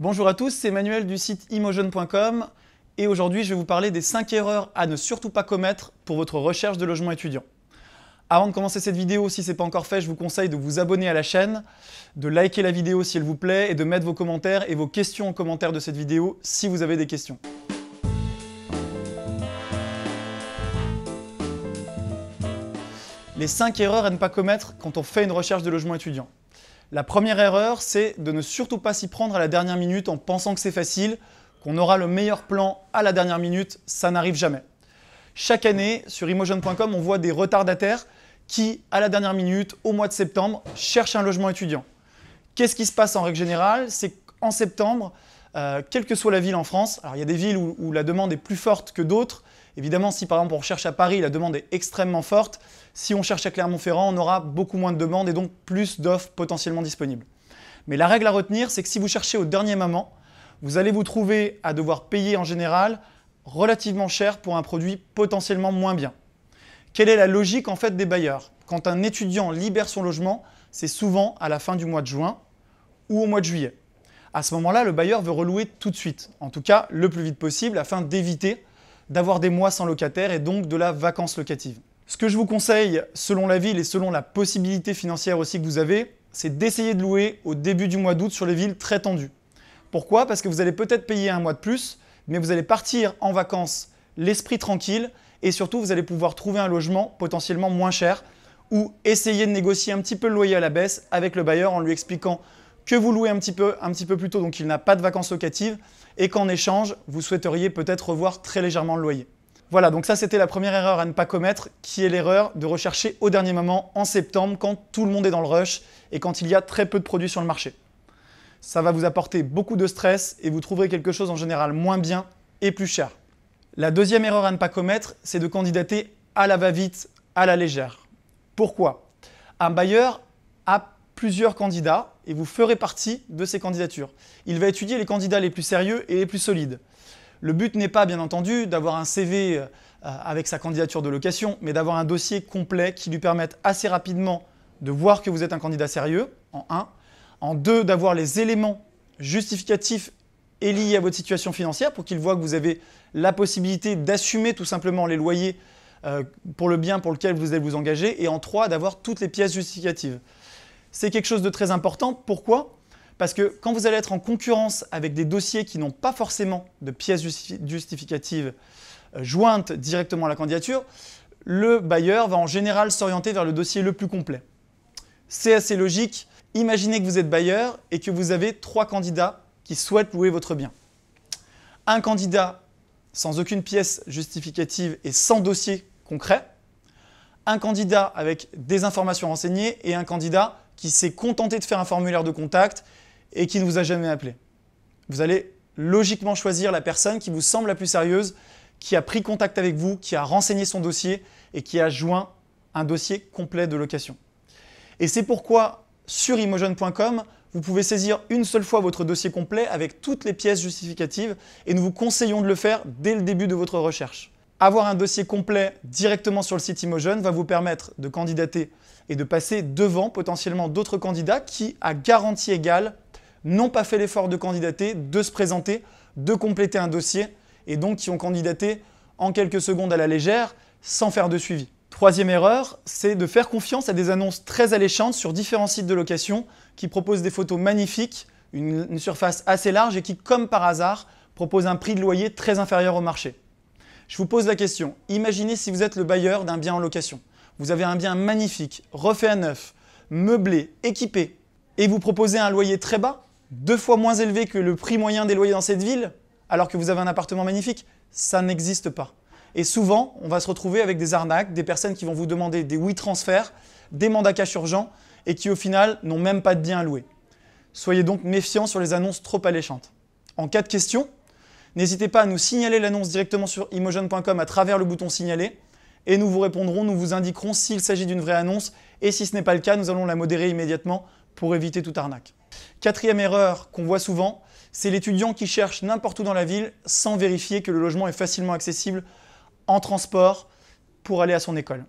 Bonjour à tous, c'est Manuel du site imogen.com et aujourd'hui je vais vous parler des 5 erreurs à ne surtout pas commettre pour votre recherche de logement étudiant. Avant de commencer cette vidéo, si ce n'est pas encore fait, je vous conseille de vous abonner à la chaîne, de liker la vidéo si elle vous plaît et de mettre vos commentaires et vos questions en commentaire de cette vidéo si vous avez des questions. Les 5 erreurs à ne pas commettre quand on fait une recherche de logement étudiant. La première erreur, c'est de ne surtout pas s'y prendre à la dernière minute en pensant que c'est facile, qu'on aura le meilleur plan à la dernière minute, ça n'arrive jamais. Chaque année, sur Imogen.com, on voit des retardataires qui, à la dernière minute, au mois de septembre, cherchent un logement étudiant. Qu'est-ce qui se passe en règle générale C'est qu'en septembre, euh, quelle que soit la ville en France, alors il y a des villes où la demande est plus forte que d'autres, Évidemment, si par exemple on recherche à Paris, la demande est extrêmement forte. Si on cherche à Clermont-Ferrand, on aura beaucoup moins de demandes et donc plus d'offres potentiellement disponibles. Mais la règle à retenir, c'est que si vous cherchez au dernier moment, vous allez vous trouver à devoir payer en général relativement cher pour un produit potentiellement moins bien. Quelle est la logique en fait des bailleurs Quand un étudiant libère son logement, c'est souvent à la fin du mois de juin ou au mois de juillet. À ce moment-là, le bailleur veut relouer tout de suite, en tout cas le plus vite possible, afin d'éviter d'avoir des mois sans locataire et donc de la vacance locative. Ce que je vous conseille, selon la ville et selon la possibilité financière aussi que vous avez, c'est d'essayer de louer au début du mois d'août sur les villes très tendues. Pourquoi Parce que vous allez peut-être payer un mois de plus, mais vous allez partir en vacances l'esprit tranquille et surtout vous allez pouvoir trouver un logement potentiellement moins cher ou essayer de négocier un petit peu le loyer à la baisse avec le bailleur en lui expliquant que vous louez un petit peu, un petit peu plus tôt, donc il n'a pas de vacances locatives, et qu'en échange, vous souhaiteriez peut-être revoir très légèrement le loyer. Voilà, donc ça c'était la première erreur à ne pas commettre, qui est l'erreur de rechercher au dernier moment, en septembre, quand tout le monde est dans le rush et quand il y a très peu de produits sur le marché. Ça va vous apporter beaucoup de stress et vous trouverez quelque chose en général moins bien et plus cher. La deuxième erreur à ne pas commettre, c'est de candidater à la va-vite, à la légère. Pourquoi Un bailleur a plusieurs candidats et vous ferez partie de ces candidatures. Il va étudier les candidats les plus sérieux et les plus solides. Le but n'est pas, bien entendu, d'avoir un CV euh, avec sa candidature de location, mais d'avoir un dossier complet qui lui permette assez rapidement de voir que vous êtes un candidat sérieux, en un. En deux, d'avoir les éléments justificatifs et liés à votre situation financière pour qu'il voit que vous avez la possibilité d'assumer tout simplement les loyers euh, pour le bien pour lequel vous allez vous engager. Et en trois, d'avoir toutes les pièces justificatives c'est quelque chose de très important. Pourquoi Parce que quand vous allez être en concurrence avec des dossiers qui n'ont pas forcément de pièces justificatives euh, jointes directement à la candidature, le bailleur va en général s'orienter vers le dossier le plus complet. C'est assez logique. Imaginez que vous êtes bailleur et que vous avez trois candidats qui souhaitent louer votre bien. Un candidat sans aucune pièce justificative et sans dossier concret, un candidat avec des informations renseignées et un candidat qui s'est contenté de faire un formulaire de contact et qui ne vous a jamais appelé. Vous allez logiquement choisir la personne qui vous semble la plus sérieuse, qui a pris contact avec vous, qui a renseigné son dossier et qui a joint un dossier complet de location. Et c'est pourquoi sur imogen.com, vous pouvez saisir une seule fois votre dossier complet avec toutes les pièces justificatives et nous vous conseillons de le faire dès le début de votre recherche. Avoir un dossier complet directement sur le site Imogen va vous permettre de candidater et de passer devant potentiellement d'autres candidats qui, à garantie égale, n'ont pas fait l'effort de candidater, de se présenter, de compléter un dossier et donc qui ont candidaté en quelques secondes à la légère sans faire de suivi. Troisième erreur, c'est de faire confiance à des annonces très alléchantes sur différents sites de location qui proposent des photos magnifiques, une surface assez large et qui, comme par hasard, proposent un prix de loyer très inférieur au marché. Je vous pose la question, imaginez si vous êtes le bailleur d'un bien en location. Vous avez un bien magnifique, refait à neuf, meublé, équipé, et vous proposez un loyer très bas, deux fois moins élevé que le prix moyen des loyers dans cette ville, alors que vous avez un appartement magnifique, ça n'existe pas. Et souvent, on va se retrouver avec des arnaques, des personnes qui vont vous demander des oui transferts, des mandats cash urgents, et qui au final n'ont même pas de bien à louer. Soyez donc méfiants sur les annonces trop alléchantes. En cas de question, N'hésitez pas à nous signaler l'annonce directement sur imogen.com à travers le bouton signaler et nous vous répondrons, nous vous indiquerons s'il s'agit d'une vraie annonce et si ce n'est pas le cas, nous allons la modérer immédiatement pour éviter toute arnaque. Quatrième erreur qu'on voit souvent, c'est l'étudiant qui cherche n'importe où dans la ville sans vérifier que le logement est facilement accessible en transport pour aller à son école.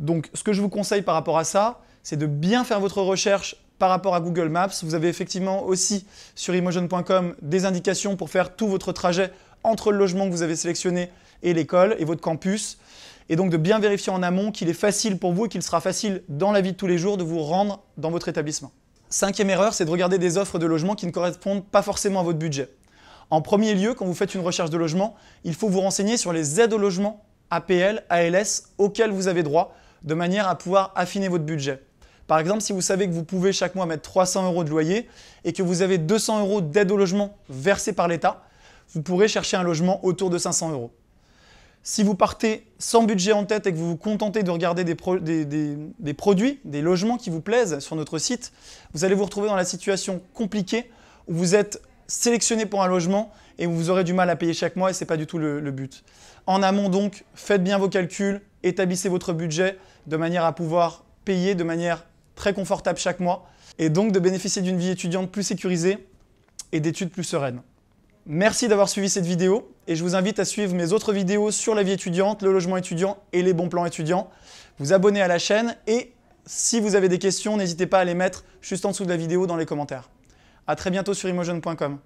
Donc ce que je vous conseille par rapport à ça, c'est de bien faire votre recherche par rapport à Google Maps. Vous avez effectivement aussi sur imogen.com des indications pour faire tout votre trajet entre le logement que vous avez sélectionné et l'école et votre campus. Et donc de bien vérifier en amont qu'il est facile pour vous et qu'il sera facile dans la vie de tous les jours de vous rendre dans votre établissement. Cinquième erreur, c'est de regarder des offres de logement qui ne correspondent pas forcément à votre budget. En premier lieu, quand vous faites une recherche de logement, il faut vous renseigner sur les aides au logement, APL, ALS, auxquelles vous avez droit, de manière à pouvoir affiner votre budget. Par exemple, si vous savez que vous pouvez chaque mois mettre 300 euros de loyer et que vous avez 200 euros d'aide au logement versée par l'État, vous pourrez chercher un logement autour de 500 euros. Si vous partez sans budget en tête et que vous vous contentez de regarder des, produits, des logements qui vous plaisent sur notre site, vous allez vous retrouver dans la situation compliquée où vous êtes sélectionné pour un logement et où vous aurez du mal à payer chaque mois et ce n'est pas du tout le, le, but. En amont donc, faites bien vos calculs, établissez votre budget de manière à pouvoir payer de manière très confortable chaque mois, et donc de bénéficier d'une vie étudiante plus sécurisée et d'études plus sereines. Merci d'avoir suivi cette vidéo et je vous invite à suivre mes autres vidéos sur la vie étudiante, le logement étudiant et les bons plans étudiants. Vous abonnez à la chaîne et si vous avez des questions, n'hésitez pas à les mettre juste en dessous de la vidéo dans les commentaires. A très bientôt sur imogen.com.